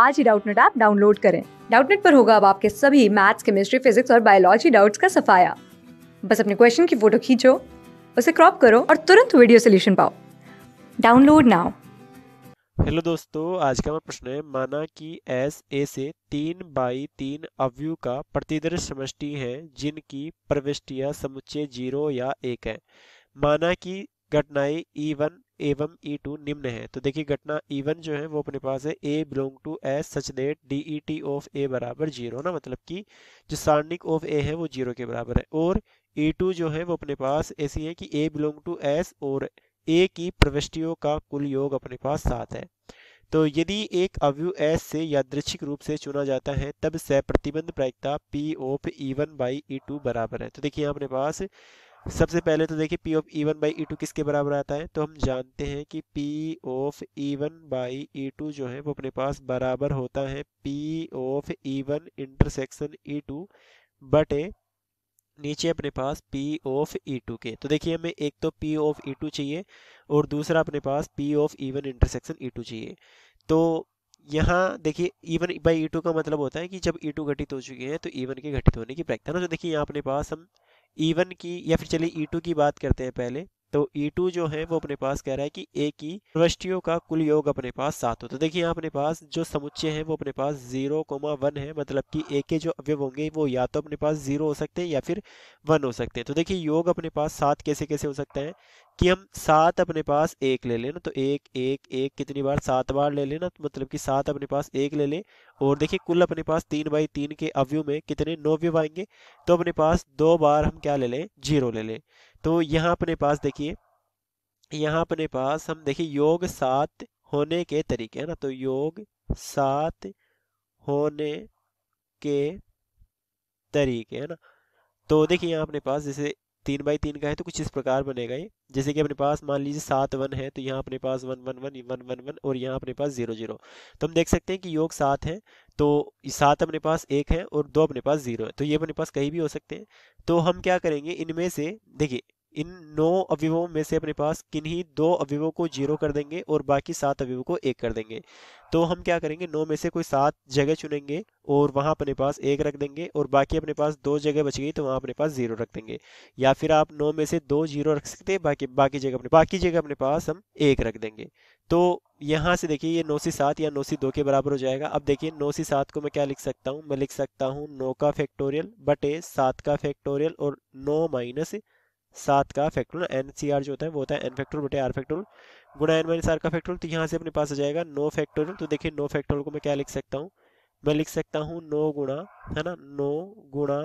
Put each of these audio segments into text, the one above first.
आज ही Doubtnut app download करें डाउटनेट पर होगा अब आपके सभी मैथ्स केमिस्ट्री फिजिक्स और बायोलॉजी डाउट्स का सफाया बस अपने क्वेश्चन की फोटो खींचो उसे क्रॉप करो और तुरंत वीडियो सोल्यूशन पाओ डाउनलोड नाउ हेलो दोस्तों आज का हमारा प्रश्न है माना कि एस ए से तीन बाई तीन अवयु का प्रतिदर्श समष्टि है जिनकी प्रविष्टियां समुच्चय जीरो या एक है माना कि घटनाएं E1 एवं टू निम्न है तो देखिए घटना E1 जो है वो अपने पास है A belong to S such that D E T of A बराबर जीरो ना मतलब कि जो सारणिक ऑफ ए है वो जीरो के बराबर है और E2 जो है वो अपने पास ऐसी है कि ए बिलोंग टू एस और ए की प्रविष्टियों का कुल योग अपने पास सात है तो यदि एक अवयु एस से यादृच्छिक रूप से चुना जाता है तब सह प्रतिबंध प्रायिकता P of E one by E two बराबर है तो देखिए अपने पास सबसे पहले तो देखिए P of E one by E two किसके बराबर आता है तो हम जानते हैं कि P of E one by E two जो है वो अपने पास बराबर होता है P of E one intersection E two बटे नीचे अपने पास P ऑफ ई टू के तो देखिए हमें एक तो P ऑफ ई टू चाहिए और दूसरा अपने पास P of E one intersection E two चाहिए तो यहाँ देखिए E one by E two का मतलब होता है कि जब ई e टू घटित हो चुकी है तो ई e वन के घटित होने की प्रायिकता ना तो देखिए यहाँ अपने पास हम ई वन की या फिर चलिए ई e टू की बात करते हैं पहले तो E2 जो है वो अपने पास कह रहा है कि A की यूनिवर्सिटियों का कुल योग अपने पास सात हो तो देखिए यहाँ अपने पास जो समुच्चय है वो अपने पास जीरो कोमा वन है मतलब कि A के जो अवयव होंगे वो या तो अपने पास जीरो हो सकते हैं या फिर वन हो सकते हैं तो देखिए योग अपने पास सात कैसे कैसे हो सकता है कि हम सात अपने पास एक ले लेना तो एक एक एक कितनी बार सात बार ले लेना तो मतलब कि सात अपने पास एक ले लें और देखिए कुल अपने पास तीन बाई तीन के अवयु में कितने नौ अवयव आएंगे तो अपने पास दो बार हम क्या ले लें जीरो ले लें तो यहाँ अपने पास देखिए यहाँ अपने पास हम देखिए योग सात होने के तरीके है ना तो योग सात होने के तरीके है ना तो देखिए यहाँ अपने पास जैसे तीन बाई तीन का है तो कुछ इस प्रकार बनेगा ये जैसे कि अपने पास मान लीजिए सात वन है तो यहाँ अपने पास one one one one one one और यहाँ अपने पास जीरो जीरो तो हम देख सकते हैं कि योग सात है तो सात अपने पास एक है और दो अपने पास जीरो है तो ये अपने पास कहीं भी हो सकते हैं तो हम क्या करेंगे इनमें से देखिए इन नौ अवयवों में से अपने पास किन्हीं दो अवयवों को जीरो कर देंगे और बाकी सात अवयवों को एक कर देंगे तो हम क्या करेंगे नौ में से कोई सात जगह चुनेंगे और वहाँ अपने पास एक रख देंगे और बाकी अपने पास दो जगह बच गई तो वहाँ अपने पास जीरो रख देंगे या फिर आप नौ में से दो जीरो रख सकते हैं बाकी बाकी जगह अपने बाकी जगह अपने पास हम एक रख देंगे तो यहाँ से देखिए ये नौ सी सात या नौ सी दो के बराबर हो जाएगा अब देखिए नौ सी सात को मैं क्या लिख सकता हूँ मैं लिख सकता हूँ नौ का फैक्टोरियल बटे सात का फैक्टोरियल और नौ माइनस सात का फैक्टोरियल एन सी आर जो होता है वो होता है एन फैक्टोरियल बटे आर फैक्टोरियल गुणा एन माइनस आर का फैक्टोरियल तो यहाँ से अपने पास आ जाएगा नो फैक्टोरियल तो देखिए नो फैक्टोरियल को मैं क्या लिख सकता हूँ मैं लिख सकता हूँ नो गुणा है ना नो गुणा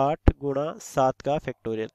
आठ गुणा सात का फैक्टोरियल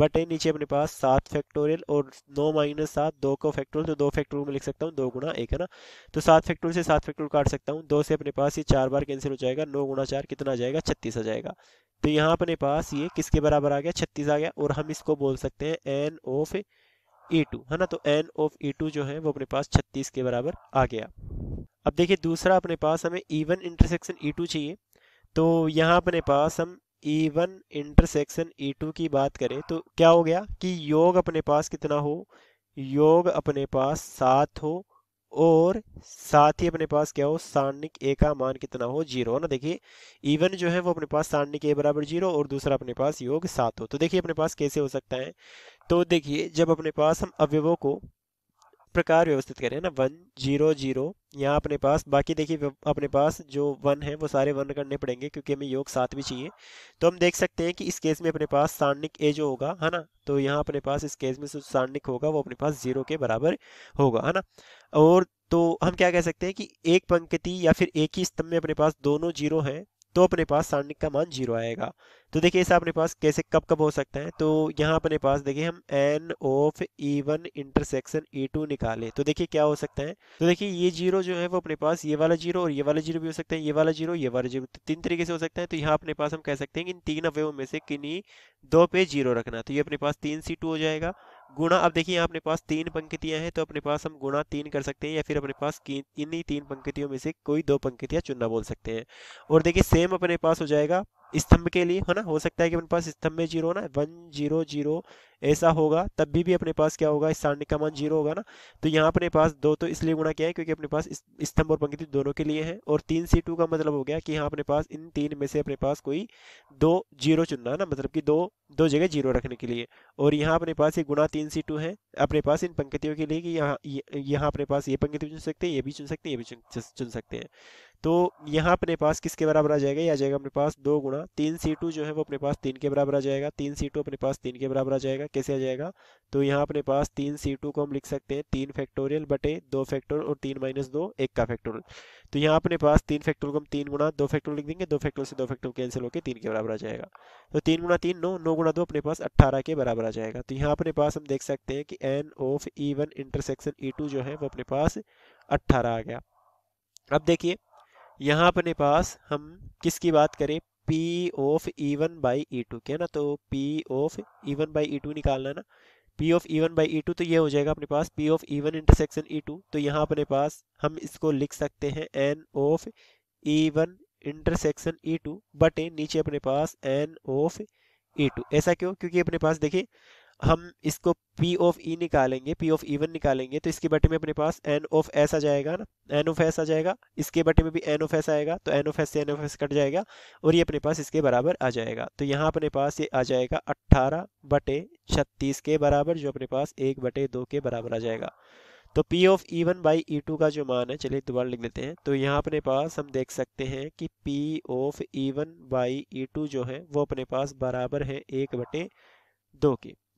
बटे नीचे अपने पास सात फैक्टोरियल और नौ माइनस सात दो को फैक्टोरियल तो दो फैक्टोरियल में लिख सकता हूँ दो गुणा एक है ना तो सात फैक्टोरियल से सात फैक्टोरियल काट सकता हूँ दो से अपने पास ये चार बार कैंसिल हो जाएगा नौ गुणा चार कितना जाएगा छत्तीस आ जाएगा तो यहाँ अपने पास ये किसके बराबर आ गया छत्तीस आ गया और हम इसको बोल सकते हैं एन ऑफ ए टू है ना तो एन ऑफ ए टू जो है वो अपने पास छत्तीस के बराबर आ गया अब देखिए दूसरा अपने पास हमें ई इंटरसेक्शन ई टू चाहिए तो यहाँ अपने पास हम E one intersection E two की बात करें तो क्या हो गया कि योग अपने पास कितना हो योग अपने पास सात हो और साथ ही अपने पास क्या हो सारणिक ए का मान कितना हो जीरो ना देखिए इवन e जो है वो अपने पास सारणिक ए बराबर जीरो और दूसरा अपने पास योग सात हो तो देखिए अपने पास कैसे हो सकता है तो देखिए जब अपने पास हम अवयवों को प्रकार व्यवस्थित करें ना वन जीरो जीरो यहाँ अपने पास बाकी देखिए अपने पास जो वन है वो सारे वन करने पड़ेंगे क्योंकि हमें योग सात भी चाहिए तो हम देख सकते हैं कि इस केस में अपने पास सारणिक ए जो होगा है ना तो यहाँ अपने पास इस केस में जो सारणिक होगा वो अपने पास जीरो के बराबर होगा है ना और तो हम क्या कह सकते हैं कि एक पंक्ति या फिर एक ही स्तंभ में अपने पास दोनों जीरो हैं तो अपने पास सारणिक का मान जीरो आएगा तो देखिए ऐसा अपने पास कैसे कब कब हो सकता है तो यहाँ अपने पास देखिए हम n of E one intersection E two निकाले तो देखिए क्या हो सकता है तो देखिए ये जीरो जो है वो अपने पास ये वाला जीरो और ये वाला जीरो भी हो सकता है ये वाला जीरो ये वाला जीरो तो तीन तरीके से हो सकता है तो यहाँ अपने पास हम कह सकते हैं कि इन तीन अवयवों में से किन्हीं दो पे जीरो रखना तो ये अपने पास तीन सी टू हो जाएगा गुणा अब देखिए अपने पास तीन पंक्तियां हैं तो अपने पास हम गुणा तीन कर सकते हैं या फिर अपने पास इन्हीं तीन पंक्तियों में से कोई दो पंक्तियां चुनना बोल सकते हैं और देखिए सेम अपने पास हो जाएगा स्तंभ के लिए है ना हो सकता है कि अपने पास स्तंभ में जीरो ना वन जीरो जीरो ऐसा होगा तब भी भी अपने पास क्या होगा सारणिक का मान जीरो होगा ना तो यहाँ अपने पास दो तो इसलिए गुणा किया है क्योंकि अपने पास स्तंभ और पंक्ति दोनों के लिए है और तीन सी टू का मतलब हो गया कि यहाँ अपने पास इन तीन में से अपने पास कोई दो जीरो चुनना है ना मतलब कि दो दो जगह जीरो रखने के लिए और यहाँ अपने पास ये गुणा तीन सी टू है अपने पास इन पंक्तियों के लिए कि यहाँ यहाँ अपने पास ये पंक्ति चुन सकते हैं ये भी चुन सकते हैं ये भी चुन सकते हैं तो यहाँ अपने पास किसके बराबर आ जाएगा या आ जाएगा अपने पास दो गुणा तीन सी टू जो है वो अपने पास तीन के बराबर आ जाएगा तीन सी टू अपने पास तीन के बराबर आ जाएगा कैसे आ जाएगा तो यहाँ अपने पास तीन सी टू को हम लिख सकते हैं तीन फैक्टोरियल बटे दो फैक्टोरियल और तीन माइनस दो एक का फैक्टोरियल तो यहाँ अपने पास तीन फैक्टोरियल को हम तीन गुणा दो फैक्टोरियल लिख देंगे दो फैक्टोरियल से दो फैक्टोरियल कैंसिल होकर तीन के बराबर आ जाएगा तो तीन गुणा तीन नौ नौ गुणा दो अपने पास अट्ठारह के बराबर आ जाएगा तो यहाँ अपने पास हम देख सकते हैं कि n of E one intersection E two जो है वो अपने पास अट्ठारह आ गया अब देखिए यहाँ अपने पास हम किसकी बात करें P of E1 one by E two क्या ना तो P of E1 one by E two निकालना है ना P of E1 one by E two तो ये हो जाएगा अपने पास P of E1 one intersection E two तो यहाँ अपने पास हम इसको लिख सकते हैं n of E one intersection E two बटे नीचे अपने पास एन ऑफ ई टू ऐसा क्यों क्योंकि अपने पास देखिए हम इसको पी ऑफ ई निकालेंगे पी ऑफ इवन निकालेंगे तो इसके बटे में अपने पास एन ऑफ एस आ जाएगा ना एन ऑफ एस आ जाएगा इसके बटे में भी एन ऑफ एस आएगा तो एन ऑफ एस से एन ऑफ एस कट जाएगा और ये अपने पास इसके बराबर आ जाएगा तो यहाँ अपने पास ये आ जाएगा अट्ठारह बटे छत्तीस के बराबर जो अपने पास एक बटे दो के बराबर आ जाएगा तो P of E one by E two का जो मान है चलिए दोबारा लिख लेते हैं तो यहाँ अपने पास हम देख सकते हैं कि P of E one by E two जो है वो अपने पास बराबर है एक बटे दो के